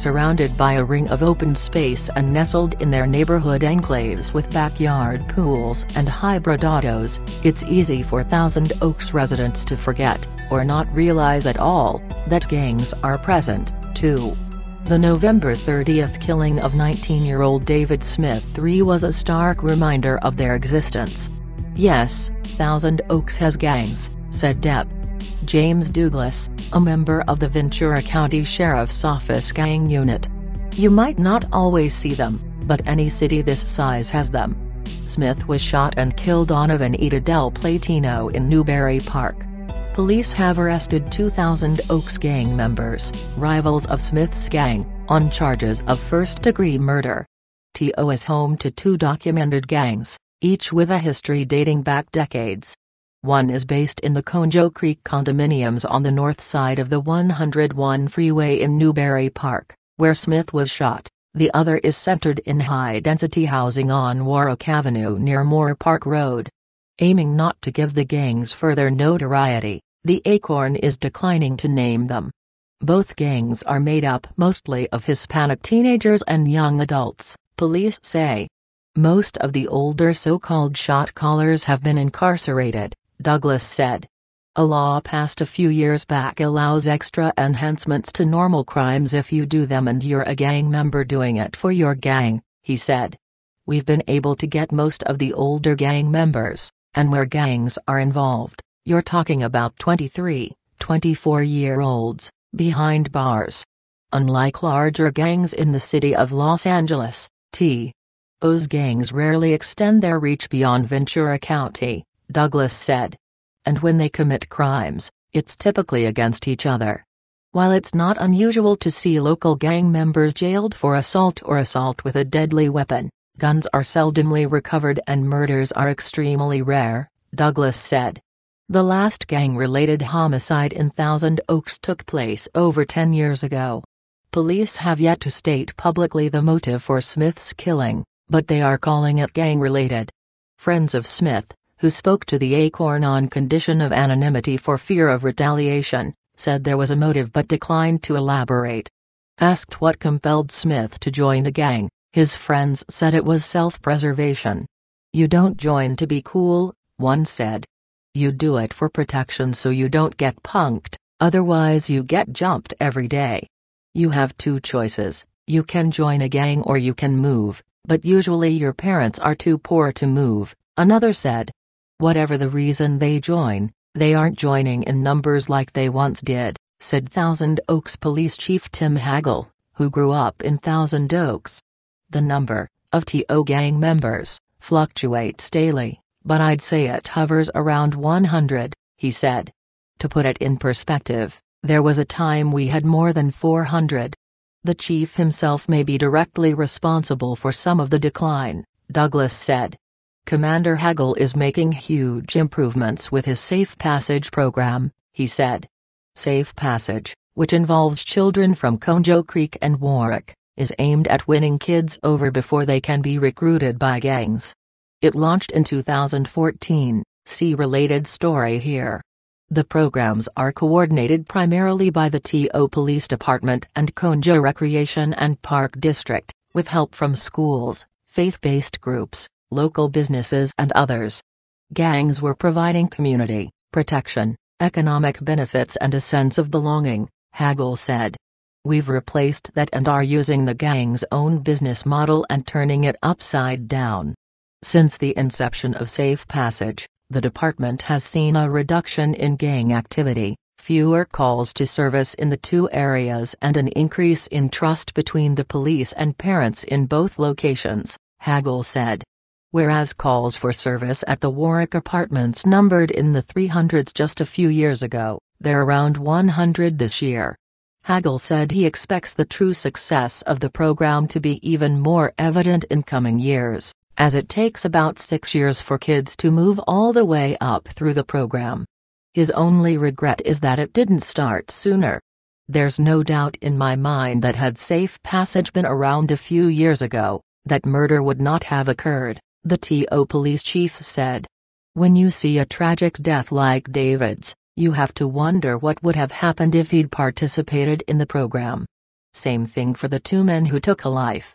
surrounded by a ring of open space and nestled in their neighborhood enclaves with backyard pools and hybrid autos, it's easy for Thousand Oaks residents to forget, or not realize at all, that gangs are present, too. The November 30th killing of 19-year-old David Smith III was a stark reminder of their existence. Yes, Thousand Oaks has gangs, said Depp. James Douglas, a member of the Ventura County Sheriff's Office gang unit. You might not always see them, but any city this size has them. Smith was shot and killed on Avenida del Platino in Newberry Park. Police have arrested 2,000 Oaks gang members, rivals of Smith's gang, on charges of first-degree murder. TO is home to two documented gangs, each with a history dating back decades. One is based in the Conjo Creek condominiums on the north side of the 101 freeway in Newberry Park, where Smith was shot. The other is centered in high-density housing on Warwick Avenue near Moore Park Road. Aiming not to give the gangs further notoriety, the Acorn is declining to name them. Both gangs are made up mostly of Hispanic teenagers and young adults, police say. Most of the older so-called shot callers have been incarcerated. Douglas said. A law passed a few years back allows extra enhancements to normal crimes if you do them and you're a gang member doing it for your gang, he said. We've been able to get most of the older gang members, and where gangs are involved, you're talking about 23, 24 year olds, behind bars. Unlike larger gangs in the city of Los Angeles, T. O's gangs rarely extend their reach beyond Ventura County. Douglas said. And when they commit crimes, it's typically against each other. While it's not unusual to see local gang members jailed for assault or assault with a deadly weapon, guns are seldomly recovered and murders are extremely rare, Douglas said. The last gang-related homicide in Thousand Oaks took place over 10 years ago. Police have yet to state publicly the motive for Smith's killing, but they are calling it gang-related. Friends of Smith, who spoke to the Acorn on condition of anonymity for fear of retaliation, said there was a motive but declined to elaborate. Asked what compelled Smith to join the gang, his friends said it was self-preservation. You don't join to be cool, one said. You do it for protection so you don't get punked, otherwise you get jumped every day. You have two choices, you can join a gang or you can move, but usually your parents are too poor to move, another said. Whatever the reason they join, they aren't joining in numbers like they once did, said Thousand Oaks Police Chief Tim Hagel, who grew up in Thousand Oaks. The number of TO gang members fluctuates daily, but I'd say it hovers around 100, he said. To put it in perspective, there was a time we had more than 400. The chief himself may be directly responsible for some of the decline, Douglas said. Commander Hagel is making huge improvements with his Safe Passage program, he said. Safe Passage, which involves children from Conjo Creek and Warwick, is aimed at winning kids over before they can be recruited by gangs. It launched in 2014, see related story here. The programs are coordinated primarily by the TO Police Department and Conjo Recreation and Park District, with help from schools, faith-based groups, local businesses and others. Gangs were providing community, protection, economic benefits and a sense of belonging, Hagel said. We've replaced that and are using the gang's own business model and turning it upside down. Since the inception of Safe Passage, the department has seen a reduction in gang activity, fewer calls to service in the two areas and an increase in trust between the police and parents in both locations, Hagel said whereas calls for service at the Warwick Apartments numbered in the 300s just a few years ago, they're around 100 this year. Hagel said he expects the true success of the program to be even more evident in coming years, as it takes about six years for kids to move all the way up through the program. His only regret is that it didn't start sooner. There's no doubt in my mind that had safe passage been around a few years ago, that murder would not have occurred the TO police chief said. When you see a tragic death like David's, you have to wonder what would have happened if he'd participated in the program. Same thing for the two men who took a life.